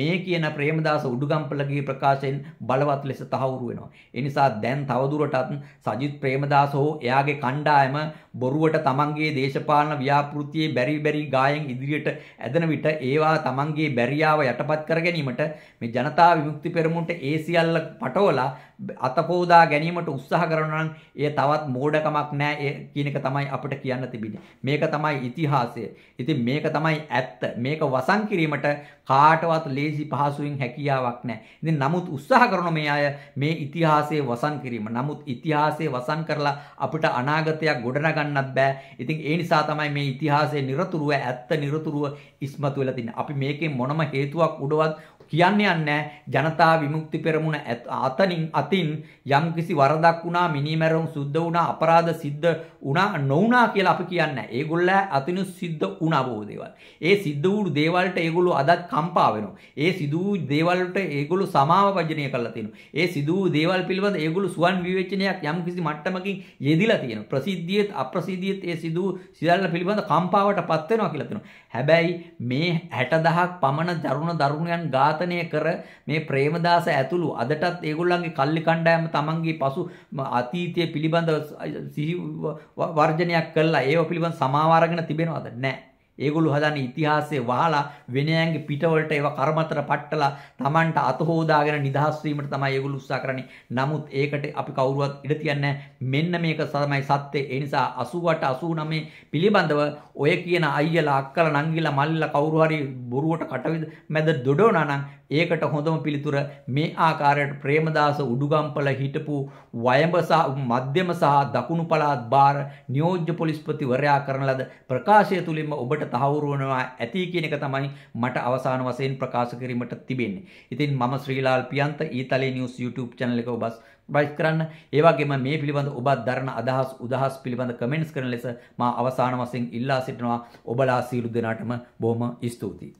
මේ කියන ප්‍රේමදාස උඩුගම්පලගේ ප්‍රකාශයෙන් බලවත් ලෙස තහවුරු වෙනවා. ඒ නිසා දැන් තවදුරටත් සජිත් ප්‍රේමදාස හෝ එයාගේ කණ්ඩායම බොරුවට තමන්ගේ දේශපාලන ව්‍යාපෘතියේ බැරි බැරි ගායෙන් ඉදිරියට ඇදෙන විට ඒවා Tamanගේ බැරියාව යටපත් කර ගැනීමට මේ ජනතා විමුක්ති පෙරමුණට ඒ සියල්ල පටවලා අතපෝදා ගැනීමට උත්සාහ කරනවා නම් ඒ තවත් මෝඩකමක් නෑ කියන එක තමයි අපිට කියන්න තිබෙන්නේ. මේක තමයි ඉතිහාසය. ඉතින් මේක තමයි ඇත්ත. මේක වසන් කිරීමට කාටවත් ලේසි පහසුවෙන් හැකියාවක් නෑ. ඉතින් නමුත් උත්සාහ කරන මේ අය මේ ඉතිහාසයේ වසන් කිරීම. නමුත් ඉතිහාසයේ වසන් කරලා අපිට අනාගතයක් ගොඩනගන්නත් බෑ. ඉතින් ඒ නිසා තමයි මේ ඉතිහාසයේ নিরතුරුව ඇත්ත নিরතුරුව ඉස්මතු වෙලා තින්නේ. අපි මේකේ මොනම හේතුවක් උඩවත් කියන්න යන්නේ ජනතා විමුක්ති පෙරමුණ අතනින් අතින් යම් කිසි වරදක් වුණා මිනිමැරුම් සුද්ධ වුණා අපරාධ සිද්ධ වුණා නොවුණා කියලා අපි කියන්නේ. ඒගොල්ල අතිනු සිද්ධ වුණා බොහෝ දේවල්. ඒ සිද්ධ වූ දේවල්ට ඒගොල්ලෝ අදත් කම්පා වෙනවා. ඒ සිදු වූ දේවල් වලට ඒගොල්ලෝ සමාව වජනය කරලා තියෙනවා. ඒ සිදු වූ දේවල් පිළිබඳ ඒගොල්ලෝ සුවන් විවේචනයක් යම් කිසි මට්ටමකින් යෙදිලා තියෙනවා. ප්‍රසිද්ධියෙත් අප්‍රසිද්ධියෙත් ඒ සිදු සියල්ල පිළිබඳ කම්පාවටපත් වෙනවා කියලා තියෙනවා. හැබැයි මේ 60000ක් පමණ තරුණ දරුණයන් ඝාතනය කර මේ ප්‍රේමදාස ඇතුළු අදටත් ඒගොල්ලන්ගේ කල්ලි කණ්ඩායම තමන්ගේ පසු අතීතය පිළිබඳ වර්ජනයක් කළා ඒව පිළිබඳ සමාව අරගෙන තිබෙනවද නැහැ ඒගොල්ලෝ හදන්නේ ඉතිහාසයේ වහලා වෙනයන්ගේ පිටවලට ඒව කර්මතර පට්ටලා Tamanට අත හොදාගෙන නිදහස් වීමට තමයි ඒගොල්ලෝ උත්සාහ කරන්නේ. නමුත් ඒකට අපි කවුරුවත් ඉඩ තියන්නේ මෙන්න මේක තමයි සත්‍ය. ඒ නිසා 88 89 පිළිබඳව ඔය කියන අයියලා අක්කලා නංගිලා මල්ලිලා කවුරු හරි බොරුවට කටවිද මැද දොඩවනා නම් ඒකට හොඳම පිළිතුර මේ ආකාරයට ප්‍රේමදාස උඩුගම්පල හිටපු වයඹ සහ මධ්‍යම සහ දකුණු පළාත් භාර නියෝජ්‍ය පොලිස්පතිවරයා කරන ලද ප්‍රකාශය තුලින්ම ඔබට තහවුරු වෙනවා ඇති කියන එක තමයි මට අවසාන වශයෙන් ප්‍රකාශ කිරීමට තිබෙන්නේ. ඉතින් මම Shrilal Piyantha Eethale news YouTube channel එක ඔබස් බයිස් කරන්න. ඒ වගේම මේ පිළිබඳ ඔබත් දරන අදහස් උදහස් පිළිබඳ කමෙන්ට්ස් කරන ලෙස මා අවසාන වශයෙන් ඉල්ලා සිටිනවා. ඔබලා සියලු දෙනාටම බොහොම ස්තුතියි.